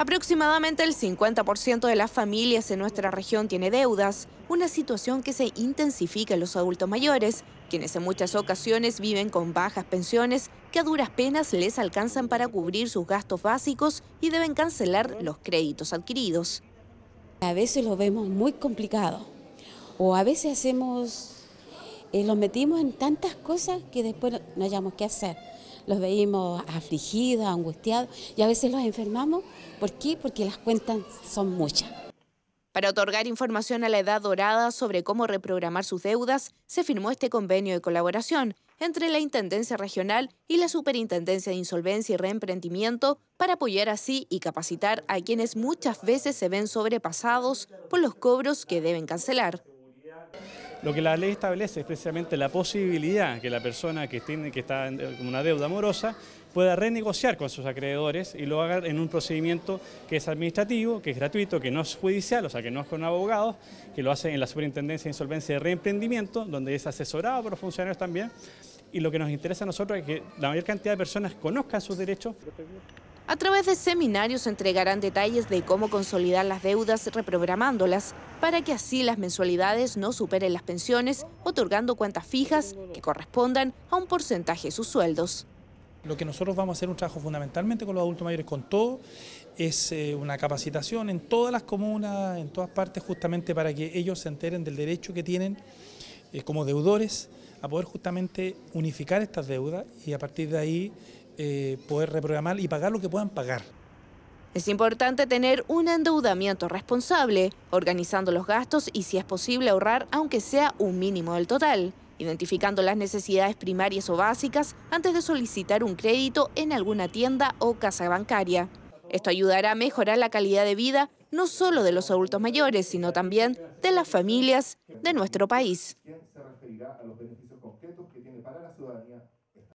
Aproximadamente el 50% de las familias en nuestra región tiene deudas, una situación que se intensifica en los adultos mayores, quienes en muchas ocasiones viven con bajas pensiones que a duras penas les alcanzan para cubrir sus gastos básicos y deben cancelar los créditos adquiridos. A veces lo vemos muy complicado o a veces hacemos y los metimos en tantas cosas que después no hayamos qué hacer. Los veíamos afligidos, angustiados y a veces los enfermamos. ¿Por qué? Porque las cuentas son muchas. Para otorgar información a la edad dorada sobre cómo reprogramar sus deudas, se firmó este convenio de colaboración entre la Intendencia Regional y la Superintendencia de Insolvencia y Reemprendimiento para apoyar así y capacitar a quienes muchas veces se ven sobrepasados por los cobros que deben cancelar. Lo que la ley establece es precisamente la posibilidad que la persona que, tiene, que está eh, con una deuda amorosa pueda renegociar con sus acreedores y lo haga en un procedimiento que es administrativo, que es gratuito, que no es judicial, o sea, que no es con abogados, que lo hace en la Superintendencia de Insolvencia y Reemprendimiento, donde es asesorado por los funcionarios también. Y lo que nos interesa a nosotros es que la mayor cantidad de personas conozcan sus derechos. A través de seminarios se entregarán detalles de cómo consolidar las deudas reprogramándolas para que así las mensualidades no superen las pensiones, otorgando cuentas fijas que correspondan a un porcentaje de sus sueldos. Lo que nosotros vamos a hacer un trabajo fundamentalmente con los adultos mayores, con todo, es eh, una capacitación en todas las comunas, en todas partes, justamente para que ellos se enteren del derecho que tienen eh, como deudores a poder justamente unificar estas deudas y a partir de ahí eh, poder reprogramar y pagar lo que puedan pagar. Es importante tener un endeudamiento responsable, organizando los gastos y si es posible ahorrar aunque sea un mínimo del total, identificando las necesidades primarias o básicas antes de solicitar un crédito en alguna tienda o casa bancaria. Esto ayudará a mejorar la calidad de vida no solo de los adultos mayores, sino también de las familias de nuestro país.